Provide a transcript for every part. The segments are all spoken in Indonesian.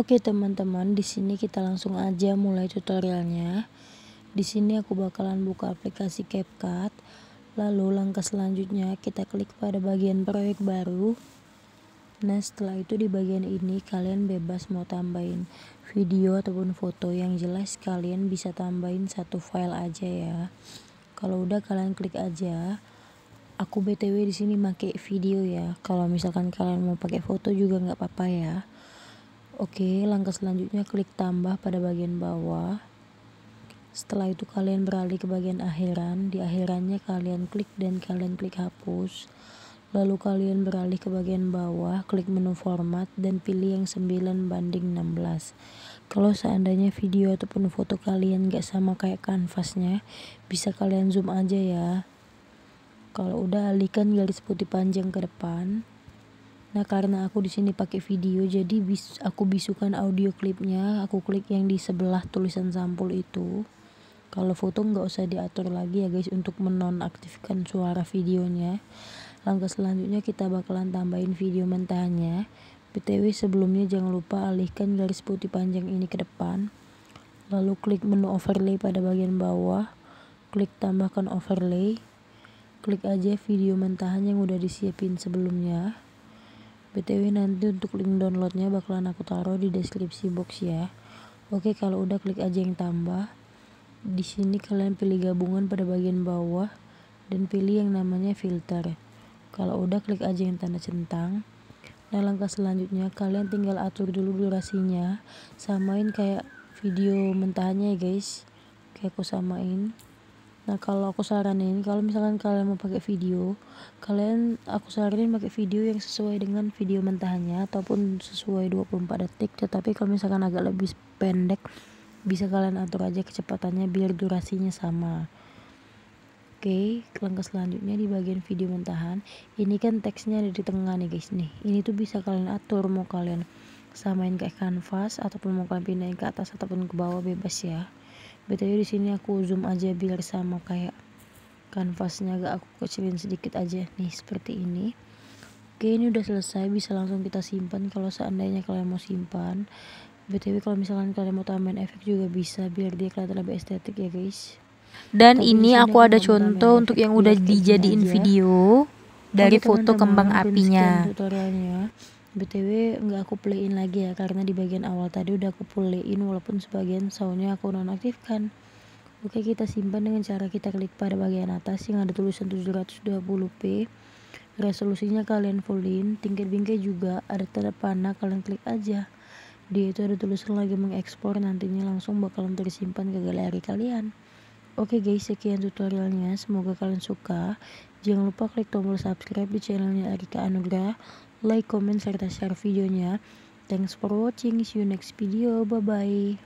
Oke teman-teman, di sini kita langsung aja mulai tutorialnya. Di sini aku bakalan buka aplikasi CapCut. Lalu langkah selanjutnya kita klik pada bagian proyek baru. Nah, setelah itu di bagian ini kalian bebas mau tambahin video ataupun foto yang jelas kalian bisa tambahin satu file aja ya. Kalau udah kalian klik aja. Aku BTW di sini make video ya. Kalau misalkan kalian mau pakai foto juga nggak apa-apa ya. Oke, langkah selanjutnya klik tambah pada bagian bawah. Setelah itu kalian beralih ke bagian akhiran. Di akhirannya kalian klik dan kalian klik hapus. Lalu kalian beralih ke bagian bawah, klik menu format dan pilih yang 9 banding 16. Kalau seandainya video ataupun foto kalian gak sama kayak kanvasnya, bisa kalian zoom aja ya. Kalau udah alihkan garis putih panjang ke depan, Nah karena aku di sini pakai video jadi bis aku bisukan audio klipnya, aku klik yang di sebelah tulisan sampul itu. Kalau foto nggak usah diatur lagi ya guys untuk menonaktifkan suara videonya. Langkah selanjutnya kita bakalan tambahin video mentahnya. btw sebelumnya jangan lupa alihkan garis putih panjang ini ke depan. Lalu klik menu overlay pada bagian bawah. Klik tambahkan overlay. Klik aja video mentahnya yang udah disiapin sebelumnya btw nanti untuk link downloadnya bakalan aku taruh di deskripsi box ya oke kalau udah klik aja yang tambah di sini kalian pilih gabungan pada bagian bawah dan pilih yang namanya filter kalau udah klik aja yang tanda centang nah langkah selanjutnya kalian tinggal atur dulu durasinya samain kayak video mentahnya ya guys kayak aku samain Nah kalau aku saranin kalau misalkan kalian mau pakai video, kalian aku saranin pakai video yang sesuai dengan video mentahannya ataupun sesuai 24 detik. Tetapi kalau misalkan agak lebih pendek bisa kalian atur aja kecepatannya biar durasinya sama. Oke, okay, langkah selanjutnya di bagian video mentahan. Ini kan teksnya ada di tengah nih guys nih. Ini tuh bisa kalian atur mau kalian samain kayak kanvas ataupun mau kalian pindahin ke atas ataupun ke bawah bebas ya btw di sini aku zoom aja biar sama kayak kanvasnya agak aku kecilin sedikit aja nih seperti ini oke ini udah selesai bisa langsung kita simpan kalau seandainya kalian mau simpan btw kalau misalkan kalian mau tambahin efek juga bisa biar dia kelihatan lebih estetik ya guys dan Tapi ini aku ada contoh untuk yang udah dijadiin aja. video dari Oke, foto teman -teman, kembang apinya btw nggak aku playin lagi ya karena di bagian awal tadi udah aku playin walaupun sebagian soundnya aku nonaktifkan oke kita simpan dengan cara kita klik pada bagian atas yang ada tulisan 720p resolusinya kalian fullin tingkat bingkai juga ada tanda panah kalian klik aja dia itu ada tulisan lagi mengekspor nantinya langsung bakalan tersimpan ke galeri kalian Oke guys, sekian tutorialnya. Semoga kalian suka. Jangan lupa klik tombol subscribe di channelnya Arika Anugrah like, comment, serta share videonya. Thanks for watching. See you next video. Bye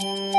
bye.